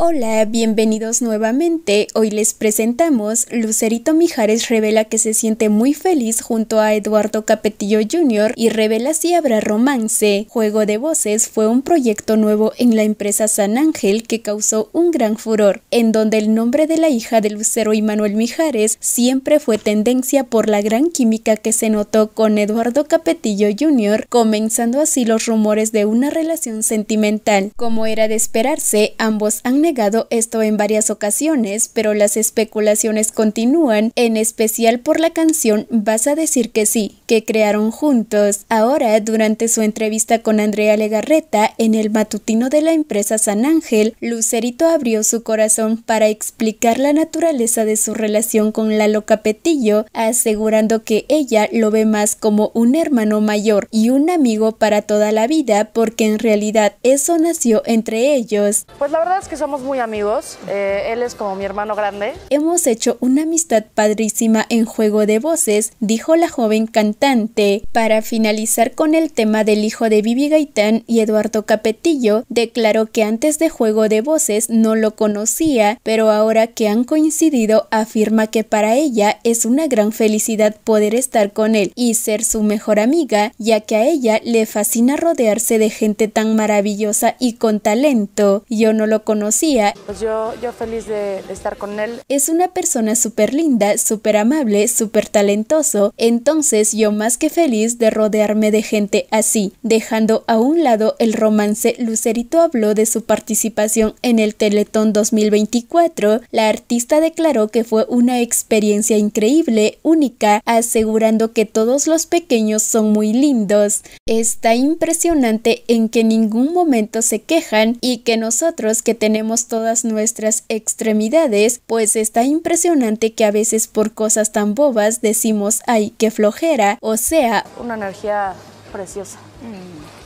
Hola, bienvenidos nuevamente. Hoy les presentamos Lucerito Mijares revela que se siente muy feliz junto a Eduardo Capetillo Jr. y revela si habrá romance. Juego de Voces fue un proyecto nuevo en la empresa San Ángel que causó un gran furor, en donde el nombre de la hija de Lucero y Manuel Mijares siempre fue tendencia por la gran química que se notó con Eduardo Capetillo Jr., comenzando así los rumores de una relación sentimental. Como era de esperarse, ambos han esto en varias ocasiones, pero las especulaciones continúan, en especial por la canción Vas a decir que sí, que crearon juntos. Ahora, durante su entrevista con Andrea Legarreta en el matutino de la empresa San Ángel, Lucerito abrió su corazón para explicar la naturaleza de su relación con Lalo Capetillo, asegurando que ella lo ve más como un hermano mayor y un amigo para toda la vida, porque en realidad eso nació entre ellos. Pues la verdad es que somos muy amigos, eh, él es como mi hermano grande. Hemos hecho una amistad padrísima en juego de voces, dijo la joven cantante. Para finalizar con el tema del hijo de Vivi Gaitán y Eduardo Capetillo, declaró que antes de juego de voces no lo conocía, pero ahora que han coincidido afirma que para ella es una gran felicidad poder estar con él y ser su mejor amiga, ya que a ella le fascina rodearse de gente tan maravillosa y con talento. Yo no lo conocí pues yo, feliz estar con él. Es una persona súper linda, súper amable, súper talentoso. Entonces yo más que feliz de rodearme de gente así. Dejando a un lado el romance, Lucerito habló de su participación en el Teletón 2024. La artista declaró que fue una experiencia increíble, única, asegurando que todos los pequeños son muy lindos. Está impresionante en que en ningún momento se quejan y que nosotros que tenemos todas nuestras extremidades, pues está impresionante que a veces por cosas tan bobas decimos, ay, qué flojera, o sea, una energía preciosa. Mm.